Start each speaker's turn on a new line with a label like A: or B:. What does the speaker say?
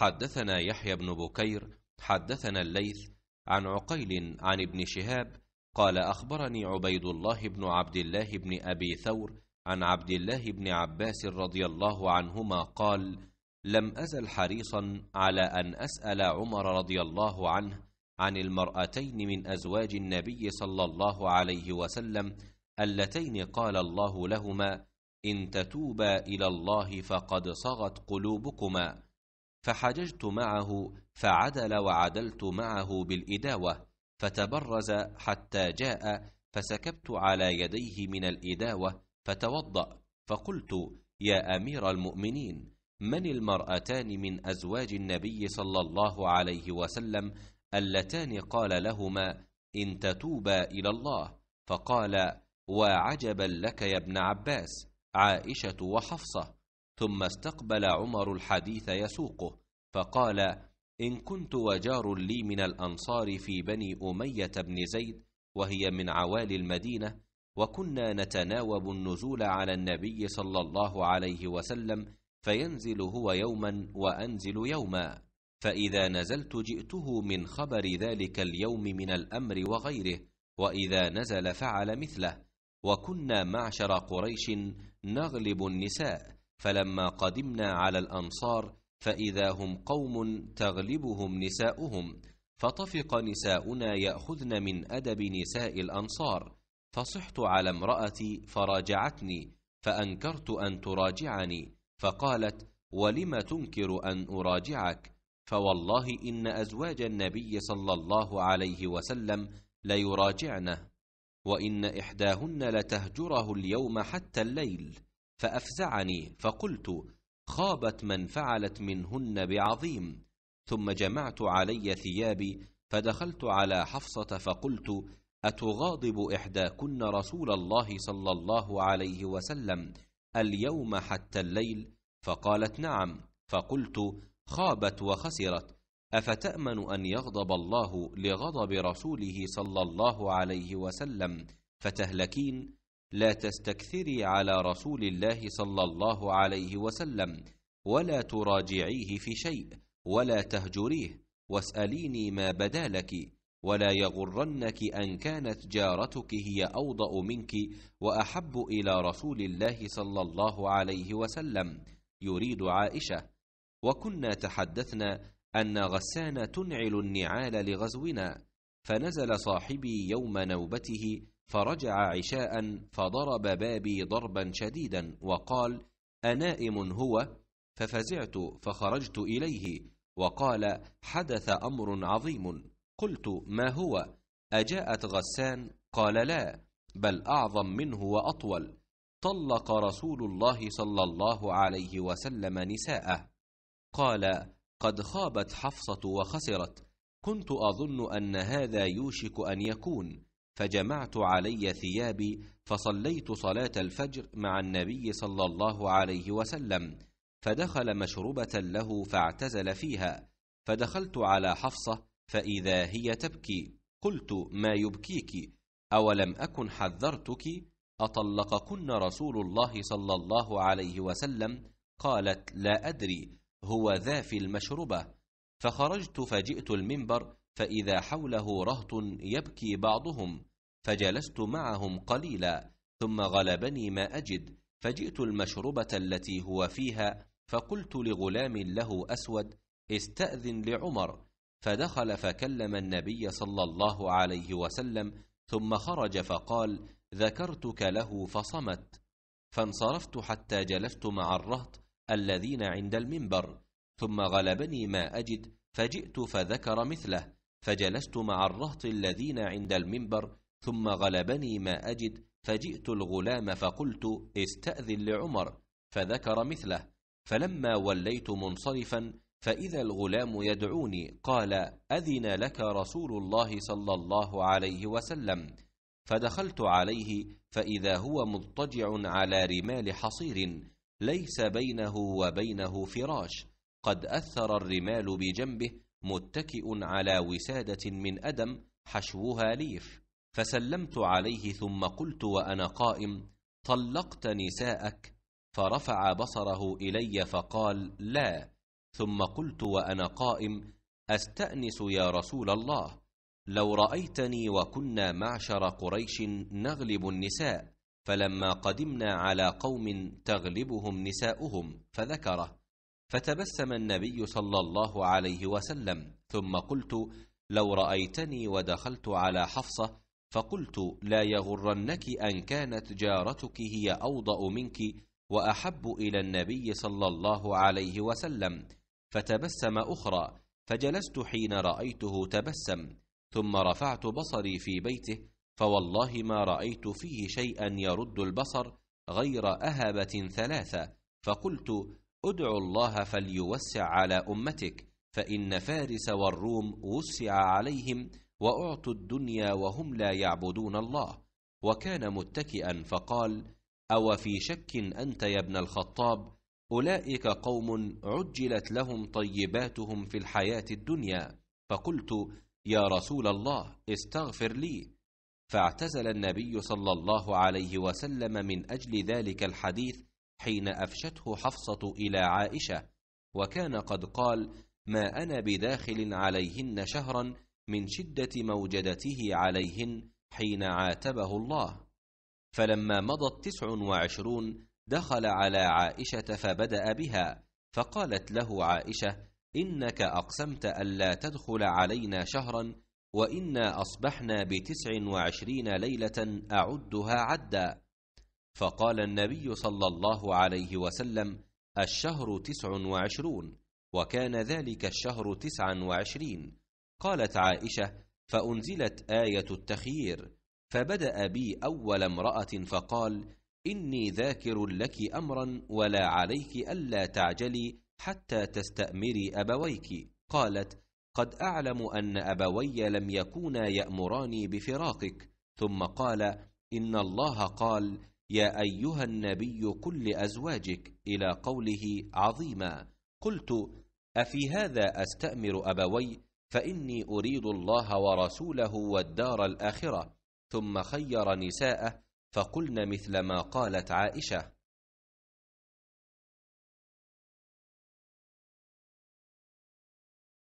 A: حدثنا يحيى بن بكير حدثنا الليث عن عقيل عن ابن شهاب قال أخبرني عبيد الله بن عبد الله بن أبي ثور عن عبد الله بن عباس رضي الله عنهما قال لم أزل حريصا على أن أسأل عمر رضي الله عنه عن المرأتين من أزواج النبي صلى الله عليه وسلم اللتين قال الله لهما إن تتوبا إلى الله فقد صغت قلوبكما فحججت معه فعدل وعدلت معه بالإداوة فتبرز حتى جاء فسكبت على يديه من الإداوة فتوضأ فقلت يا أمير المؤمنين من المرأتان من أزواج النبي صلى الله عليه وسلم اللتان قال لهما إن تتوبا إلى الله فقال وعجبا لك يا ابن عباس عائشة وحفصة ثم استقبل عمر الحديث يسوقه فقال ان كنت وجار لي من الانصار في بني اميه بن زيد وهي من عوالي المدينه وكنا نتناوب النزول على النبي صلى الله عليه وسلم فينزل هو يوما وانزل يوما فاذا نزلت جئته من خبر ذلك اليوم من الامر وغيره واذا نزل فعل مثله وكنا معشر قريش نغلب النساء فلما قدمنا على الانصار فاذا هم قوم تغلبهم نساؤهم فطفق نساؤنا ياخذن من ادب نساء الانصار فصحت على امراتي فراجعتني فانكرت ان تراجعني فقالت ولم تنكر ان اراجعك فوالله ان ازواج النبي صلى الله عليه وسلم ليراجعنه وان احداهن لتهجره اليوم حتى الليل فافزعني فقلت خابت من فعلت منهن بعظيم ثم جمعت علي ثيابي فدخلت على حفصه فقلت اتغاضب احداكن رسول الله صلى الله عليه وسلم اليوم حتى الليل فقالت نعم فقلت خابت وخسرت افتامن ان يغضب الله لغضب رسوله صلى الله عليه وسلم فتهلكين لا تستكثري على رسول الله صلى الله عليه وسلم ولا تراجعيه في شيء ولا تهجريه واساليني ما بدا لك ولا يغرنك ان كانت جارتك هي اوضا منك واحب الى رسول الله صلى الله عليه وسلم يريد عائشه وكنا تحدثنا ان غسان تنعل النعال لغزونا فنزل صاحبي يوم نوبته فرجع عشاء فضرب بابي ضربا شديدا وقال أنائم هو ففزعت فخرجت إليه وقال حدث أمر عظيم قلت ما هو أجاءت غسان قال لا بل أعظم منه وأطول طلق رسول الله صلى الله عليه وسلم نساءه قال قد خابت حفصة وخسرت كنت أظن أن هذا يوشك أن يكون فجمعت علي ثيابي فصليت صلاه الفجر مع النبي صلى الله عليه وسلم فدخل مشربه له فاعتزل فيها فدخلت على حفصه فاذا هي تبكي قلت ما يبكيك اولم اكن حذرتك اطلقكن رسول الله صلى الله عليه وسلم قالت لا ادري هو ذا في المشربه فخرجت فجئت المنبر فإذا حوله رهط يبكي بعضهم فجلست معهم قليلا ثم غلبني ما أجد فجئت المشربة التي هو فيها فقلت لغلام له أسود استأذن لعمر فدخل فكلم النبي صلى الله عليه وسلم ثم خرج فقال ذكرتك له فصمت فانصرفت حتى جلست مع الرهط الذين عند المنبر ثم غلبني ما أجد فجئت فذكر مثله فجلست مع الرهط الذين عند المنبر ثم غلبني ما أجد فجئت الغلام فقلت استأذن لعمر فذكر مثله فلما وليت منصرفا فإذا الغلام يدعوني قال أذن لك رسول الله صلى الله عليه وسلم فدخلت عليه فإذا هو مضطجع على رمال حصير ليس بينه وبينه فراش قد أثر الرمال بجنبه متكئ على وسادة من أدم حشوها ليف فسلمت عليه ثم قلت وأنا قائم طلقت نساءك فرفع بصره إلي فقال لا ثم قلت وأنا قائم أستأنس يا رسول الله لو رأيتني وكنا معشر قريش نغلب النساء فلما قدمنا على قوم تغلبهم نساؤهم فذكره فتبسم النبي صلى الله عليه وسلم ثم قلت لو رأيتني ودخلت على حفصة فقلت لا يغرنك أن كانت جارتك هي أوضأ منك وأحب إلى النبي صلى الله عليه وسلم فتبسم أخرى فجلست حين رأيته تبسم ثم رفعت بصري في بيته فوالله ما رأيت فيه شيئا يرد البصر غير أهبة ثلاثة فقلت ادعوا الله فليوسع على أمتك فإن فارس والروم وسع عليهم وأعطوا الدنيا وهم لا يعبدون الله وكان متكئا فقال أو في شك أنت يا ابن الخطاب أولئك قوم عجلت لهم طيباتهم في الحياة الدنيا فقلت يا رسول الله استغفر لي فاعتزل النبي صلى الله عليه وسلم من أجل ذلك الحديث حين أفشته حفصة إلى عائشة وكان قد قال ما أنا بداخل عليهن شهرا من شدة موجدته عليهن حين عاتبه الله فلما مضت تسع وعشرون دخل على عائشة فبدأ بها فقالت له عائشة إنك أقسمت ألا تدخل علينا شهرا وإنا أصبحنا بتسع وعشرين ليلة أعدها عدا فقال النبي صلى الله عليه وسلم الشهر تسع وعشرون وكان ذلك الشهر تسع وعشرين قالت عائشة فأنزلت آية التخيير فبدأ بي أول امرأة فقال إني ذاكر لك أمرا ولا عليك ألا تعجلي حتى تستأمري أبويك قالت قد أعلم أن أبوي لم يكونا يأمراني بفراقك ثم قال إن الله قال يا ايها النبي قل لازواجك الى قوله عظيما قلت افي هذا استامر ابوي فاني اريد الله ورسوله والدار الاخره ثم خير نساءه فقلن مثل ما قالت عائشه